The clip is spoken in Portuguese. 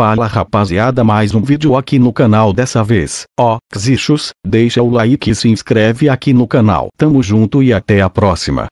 Fala rapaziada mais um vídeo aqui no canal dessa vez, ó, oh, Xixos, deixa o like e se inscreve aqui no canal. Tamo junto e até a próxima.